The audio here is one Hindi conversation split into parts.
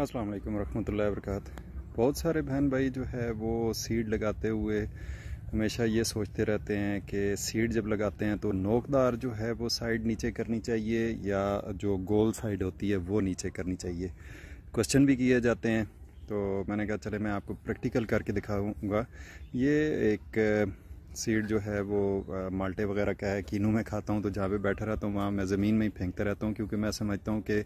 अस्सलाम वालेकुम रहमतुल्लाहि बरकात बहुत सारे बहन भाई जो है वो सीड लगाते हुए हमेशा ये सोचते रहते हैं कि सीड जब लगाते हैं तो नोकदार जो है वो साइड नीचे करनी चाहिए या जो गोल साइड होती है वो नीचे करनी चाहिए क्वेश्चन भी किए जाते हैं तो मैंने कहा चले मैं आपको प्रैक्टिकल करके दिखाऊंगा ये एक सीड जो है वो माल्टे वगैरह का है कीनू में खाता हूँ तो जहाँ पे बैठा रहता हूँ वहाँ मैं ज़मीन में ही फेंकता रहता हूँ क्योंकि मैं समझता हूँ कि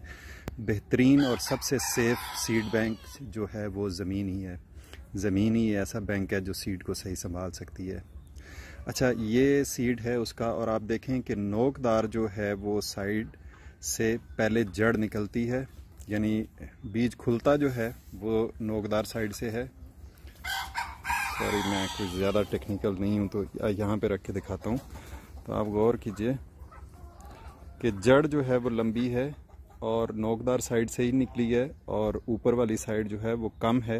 बेहतरीन और सबसे सेफ़ सीड बैंक जो है वो ज़मीन ही है ज़मीन ही ऐसा बैंक है जो सीड को सही संभाल सकती है अच्छा ये सीड है उसका और आप देखें कि नोकदार जो है वो साइड से पहले जड़ निकलती है यानी बीज खुलता जो है वो नोकदार साइड से है सॉरी मैं कुछ ज़्यादा टेक्निकल नहीं हूँ तो यहाँ पे रख के दिखाता हूँ तो आप गौर कीजिए कि जड़ जो है वो लंबी है और नोकदार साइड से ही निकली है और ऊपर वाली साइड जो है वो कम है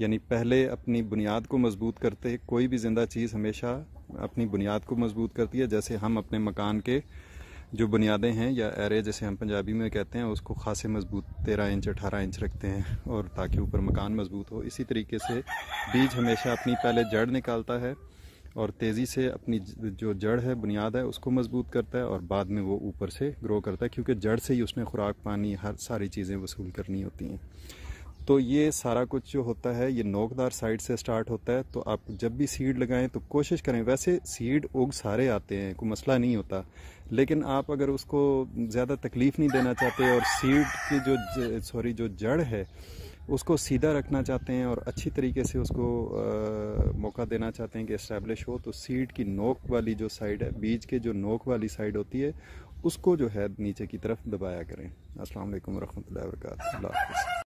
यानी पहले अपनी बुनियाद को मजबूत करते कोई भी ज़िंदा चीज़ हमेशा अपनी बुनियाद को मजबूत करती है जैसे हम अपने मकान के जो बुनियादें हैं या एरे जैसे हम पंजाबी में कहते हैं उसको खासे मजबूत तेरह इंच अठारह इंच रखते हैं और ताकि ऊपर मकान मजबूत हो इसी तरीके से बीज हमेशा अपनी पहले जड़ निकालता है और तेज़ी से अपनी जो जड़ है बुनियाद है उसको मजबूत करता है और बाद में वो ऊपर से ग्रो करता है क्योंकि जड़ से ही उसने खुराक पानी हर सारी चीज़ें वसूल करनी होती हैं तो ये सारा कुछ जो होता है ये नोकदार साइड से स्टार्ट होता है तो आप जब भी सीड लगाएं तो कोशिश करें वैसे सीड उग सारे आते हैं कोई मसला नहीं होता लेकिन आप अगर उसको ज़्यादा तकलीफ नहीं देना चाहते और सीड की जो सॉरी जो जड़ है उसको सीधा रखना चाहते हैं और अच्छी तरीके से उसको आ, मौका देना चाहते हैं कि इस्टेब्लिश हो तो सीड की नोक वाली जो साइड है बीज के जो नोक वाली साइड होती है उसको जो है नीचे की तरफ दबाया करें असल वरहमल वरहमतुल्लाहि